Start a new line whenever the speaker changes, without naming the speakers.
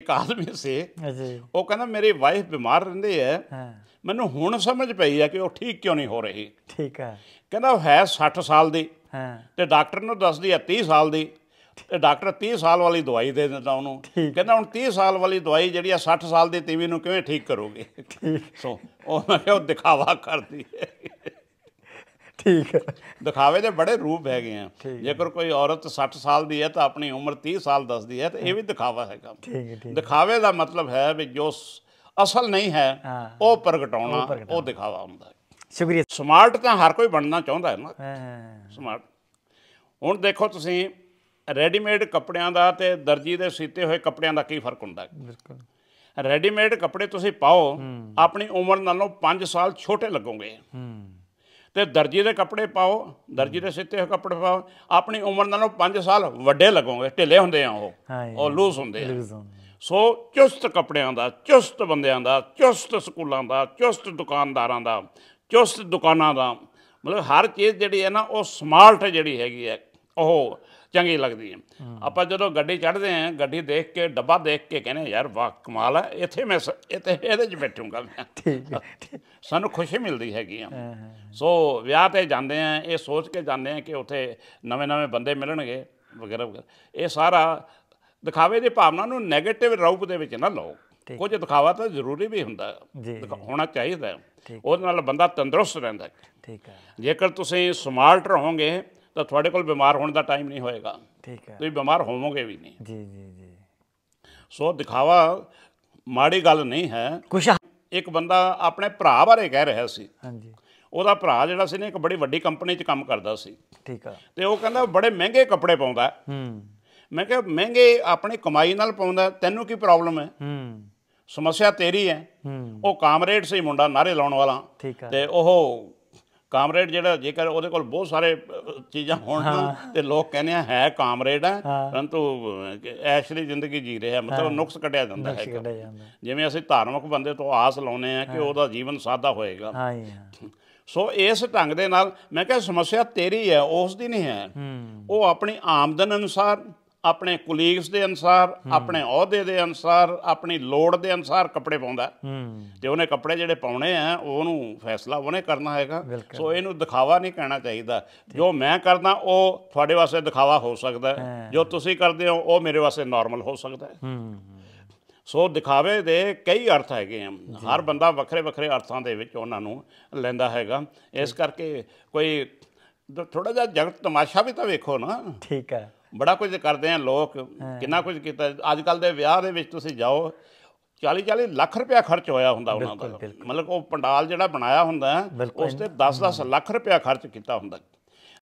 ਇੱਕ ਆਦਮੀ ਸੀ ਉਹ ਕਹਿੰਦਾ ਮੇਰੀ ਵਾਈਫ ਬਿਮਾਰ ਰਹਿੰਦੀ ਹੈ ਮੈਨੂੰ ਹੁਣ ਸਮਝ ਪਈ ਹੈ ਕਿ ਉਹ ਠੀਕ ਕਿਉਂ ਨਹੀਂ ਹੋ ਰਹੀ ਠੀਕ ਹੈ ਕਹਿੰਦਾ ਉਹ ਹੈ 60 ਸਾਲ ਦੀ ਤੇ ਡਾਕਟਰ ਨੂੰ ਦੱਸਦੀ ਹੈ 30 ਸਾਲ ਦੀ ਤੇ ਡਾਕਟਰ 30 ਸਾਲ ਵਾਲੀ ਦਵਾਈ ਦੇ ਦਿੰਦਾ ਉਹਨੂੰ ਕਹਿੰਦਾ ਹੁਣ 30 ਸਾਲ ਵਾਲੀ ਦਵਾਈ ਜਿਹੜੀ ਆ 60 ਸਾਲ ਦੀ ਤੀਵੀ ਨੂੰ ਕਿਵੇਂ ਠੀਕ ਕਰੋਗੇ ਸੋ ਉਹ ਦਿਖਾਵਾ ਕਰਦੀ ਹੈ ਠੀਕ ਹੈ ਦਿਖਾਵੇ ਦੇ ਬੜੇ ਰੂਪ ਗਏ ਆ ਜੇਕਰ ਕੋਈ ਔਰਤ 60 ਸਾਲ ਦੀ ਹੈ ਤਾਂ ਆਪਣੀ ਉਮਰ 30 ਸਾਲ ਦੱਸਦੀ ਹੈ ਤਾਂ ਇਹ ਵੀ ਦਿਖਾਵਾ ਹੈਗਾ ਠੀਕ ਹੈ ਦਿਖਾਵੇ ਦਾ ਮਤਲਬ ਹੈ ਵੀ ਜੋ ਅਸਲ ਨਹੀਂ ਹੈ ਉਹ ਪ੍ਰਗਟਾਉਣਾ ਉਹ ਦਿਖਾਵਾ ਹੁੰਦਾ ਹੈ ਸ਼ੁਕਰੀਆ ਸਮਾਰਟ ਤਾਂ ਹਰ ਕੋਈ ਬਣਨਾ ਚਾਹੁੰਦਾ ਹੈ ਨਾ ਸਮਾਰਟ ਹੁਣ ਦੇਖੋ ਤੁਸੀਂ ਰੈਡੀਮੇਡ ਕੱਪੜਿਆਂ ਦਾ ਤੇ ਦਰਜੀ ਦੇ ਸੀਤੇ ਹੋਏ ਕੱਪੜਿਆਂ ਦਾ ਕੀ ਫਰਕ ਹੁੰਦਾ ਹੈ ਬਿਲਕੁਲ ਰੈਡੀਮੇਡ ਕੱਪੜੇ ਤੁਸੀਂ ਪਾਓ ਆਪਣੀ ਉਮਰ ਨਾਲੋਂ 5 ਸਾਲ ਛੋਟੇ ਲੱਗੋਗੇ ਹੂੰ ਤੇ ਦਰਜੀ ਦੇ ਕੱਪੜੇ ਪਾਓ ਦਰਜੀ ਦੇ ਸਿੱਤੇ ਹੋਏ ਕੱਪੜੇ ਪਾਓ ਆਪਣੀ ਉਮਰ ਨਾਲੋਂ 5 ਸਾਲ ਵੱਡੇ ਲੱਗੋਗੇ ਢਿੱਲੇ ਹੁੰਦੇ ਆ ਉਹ ਉਹ ਲੂਸ ਹੁੰਦੇ ਆ ਸੋ ਚੁਸਤ ਕੱਪੜਿਆਂ ਦਾ ਚੁਸਤ ਬੰਦਿਆਂ ਦਾ ਚੁਸਤ ਸਕੂਲਾਂ ਦਾ ਚੁਸਤ ਦੁਕਾਨਦਾਰਾਂ ਦਾ ਚੁਸਤ ਦੁਕਾਨਾਂ ਦਾ ਮਤਲਬ ਹਰ ਚੀਜ਼ ਜਿਹੜੀ ਹੈ ਨਾ ਉਹ ਸਮਾਰਟ ਜਿਹੜੀ ਹੈਗੀ ਹੈ ਉਹ ਚੰਗੀ ਲੱਗਦੀ ਹੈ ਆਪਾਂ ਜਦੋਂ ਗੱਡੀ ਚੜ੍ਹਦੇ ਆਂ ਗੱਡੀ ਦੇਖ ਕੇ ਡੱਬਾ ਦੇਖ ਕੇ ਕਹਿੰਦੇ ਯਾਰ ਵਾਹ ਕਮਾਲ ਹੈ ਇੱਥੇ ਮੈਂ ਇੱਥੇ ਇਹਦੇ 'ਚ ਬੈਠੂੰਗਾ ਮੈਂ ਠੀਕ ਹੈ ਸਾਨੂੰ ਖੁਸ਼ੀ ਮਿਲਦੀ ਹੈਗੀ ਆ ਸੋ ਵਿਆਹ ਤੇ ਜਾਂਦੇ ਆਂ ਇਹ ਸੋਚ ਕੇ ਜਾਂਦੇ ਆਂ ਕਿ ਉੱਥੇ ਨਵੇਂ-ਨਵੇਂ ਬੰਦੇ ਮਿਲਣਗੇ ਵਗੈਰਾ ਵਗੈਰਾ ਇਹ ਸਾਰਾ ਦਿਖਾਵੇ ਦੀ ਭਾਵਨਾ ਨੂੰ 네ਗੇਟਿਵ ਰੂਪ ਦੇ ਵਿੱਚ ਨਾ ਲਓ ਕੁਝ ਦਿਖਾਵਾ ਤਾਂ ਜ਼ਰੂਰੀ ਵੀ ਹੁੰਦਾ ਹੋਣਾ ਚਾਹੀਦਾ ਉਹਦੇ ਨਾਲ ਬੰਦਾ ਤੰਦਰੁਸਤ ਰਹਿੰਦਾ ਠੀਕ ਹੈ ਜੇਕਰ ਤੁਸੀਂ ਸਮਾਰਟ ਰਹੋਗੇ ਤਾਂ ਤੁਹਾਡੇ ਕੋਲ ਬਿਮਾਰ ਹੋਣ ਦਾ ਟਾਈਮ ਨਹੀਂ ਹੋਏਗਾ ਠੀਕ ਹੈ ਤੁਸੀਂ ਬਿਮਾਰ ਹੋਵੋਗੇ ਵੀ ਨਹੀਂ ਜੀ ਜੀ ਜੀ ਸੋ ਦਿਖਾਵਾ ਮਾੜੀ ਗੱਲ ਨਹੀਂ ਹੈ ਕੁਛ ਇੱਕ ਬੰਦਾ ਆਪਣੇ ਭਰਾ ਬਾਰੇ ਕਹਿ ਰਿਹਾ ਸੀ ਹਾਂਜੀ ਉਹਦਾ ਭਰਾ ਜਿਹੜਾ ਸੀ ਨੇ ਇੱਕ ਬੜੀ ਵੱਡੀ ਕੰਪਨੀ 'ਚ ਕੰਮ ਕਰਦਾ ਸੀ ਠੀਕ ਆ ਤੇ ਉਹ ਕਹਿੰਦਾ ਬੜੇ ਮਹਿੰਗੇ ਕੱਪੜੇ ਪਾਉਂਦਾ ਹੂੰ ਮੈਂ ਕਿਹਾ ਮਹਿੰਗੇ ਆਪਣੀ ਕਮਾਈ ਨਾਲ ਪਾਉਂਦਾ ਤੈਨੂੰ ਕੀ ਪ੍ਰੋਬਲਮ ਹੈ ਹੂੰ ਸਮੱਸਿਆ ਤੇਰੀ ਹੈ ਉਹ ਕਾਮਰੇਡ ਸੀ ਮੁੰਡਾ ਨਾਰੇ ਲਾਉਣ ਵਾਲਾ ਤੇ ਉਹ ਕਾਮਰੇਡ ਜਿਹੜਾ ਜੇਕਰ ਉਹਦੇ ਕੋਲ ਬਹੁਤ ਸਾਰੇ ਚੀਜ਼ਾਂ ਹੋਣ ਤੇ ਲੋਕ ਕਹਿੰਦੇ ਆ ਹੈ ਕਾਮਰੇਡ ਆ ਪਰੰਤੂ ਐਸ਼ਲੀ ਜ਼ਿੰਦਗੀ ਜੀ ਰਿਹਾ ਮਤਲਬ ਨੁਕਸ ਕੱਟਿਆ ਜਾਂਦਾ ਹੈ ਜਿਵੇਂ ਅਸੀਂ ਧਾਰਮਿਕ ਬੰਦੇ ਤੋਂ ਆਸ ਲਾਉਨੇ ਆ ਕਿ ਉਹਦਾ ਜੀਵਨ ਸਾਦਾ ਹੋਏਗਾ ਸੋ ਇਸ ਢੰਗ ਦੇ ਨਾਲ ਮੈਂ ਕਿਹਾ ਸਮੱਸਿਆ ਤੇਰੀ ਹੈ ਉਸ ਦੀ ਨਹੀਂ ਹੈ ਉਹ ਆਪਣੀ ਆਮਦਨ ਅਨੁਸਾਰ ਆਪਣੇ ਕੁਲੀਗਸ ਦੇ ਅਨਸਾਰ ਆਪਣੇ ਅਹੁਦੇ ਦੇ ਅਨਸਾਰ ਆਪਣੀ ਲੋੜ ਦੇ ਅਨਸਾਰ ਕੱਪੜੇ ਪਾਉਂਦਾ ਤੇ ਉਹਨੇ ਕੱਪੜੇ ਜਿਹੜੇ ਪਾਉਣੇ ਆ ਉਹਨੂੰ ਫੈਸਲਾ ਉਹਨੇ ਕਰਨਾ ਹੈਗਾ ਸੋ ਇਹਨੂੰ ਦਿਖਾਵਾ ਨਹੀਂ ਕਹਿਣਾ ਚਾਹੀਦਾ ਜੋ ਮੈਂ ਕਰਦਾ ਉਹ ਤੁਹਾਡੇ ਵਾਸਤੇ ਦਿਖਾਵਾ ਹੋ ਸਕਦਾ ਜੋ ਤੁਸੀਂ ਕਰਦੇ ਹੋ ਉਹ ਮੇਰੇ ਵਾਸਤੇ ਨਾਰਮਲ ਹੋ ਸਕਦਾ ਹੈ ਸੋ ਦਿਖਾਵੇ ਦੇ ਕਈ ਅਰਥ ਹੈਗੇ ਆ ਹਰ ਬੰਦਾ ਵੱਖਰੇ ਵੱਖਰੇ ਅਰਥਾਂ ਦੇ ਵਿੱਚ ਉਹਨਾਂ ਨੂੰ ਲੈਂਦਾ ਹੈਗਾ ਇਸ ਕਰਕੇ ਕੋਈ ਥੋੜਾ ਜਿਹਾ ਜਗਤ ਤਮਾਸ਼ਾ ਵੀ ਤਾਂ ਵੇਖੋ ਨਾ ਠੀਕ ਹੈ ਬੜਾ ਕੁਝ ਕਰਦੇ ਆ ਲੋਕ ਕਿੰਨਾ ਕੁਝ ਕੀਤਾ ਅੱਜ ਕੱਲ ਦੇ ਵਿਆਹ ਦੇ ਵਿੱਚ ਤੁਸੀਂ ਜਾਓ 40 40 ਲੱਖ ਰੁਪਿਆ ਖਰਚ ਹੋਇਆ ਹੁੰਦਾ ਉਹਨਾਂ ਦਾ ਮਤਲਬ ਉਹ ਪੰਡਾਲ ਜਿਹੜਾ ਬਣਾਇਆ ਹੁੰਦਾ ਉਸ ਤੇ 10 10 ਲੱਖ ਰੁਪਿਆ ਖਰਚ ਕੀਤਾ ਹੁੰਦਾ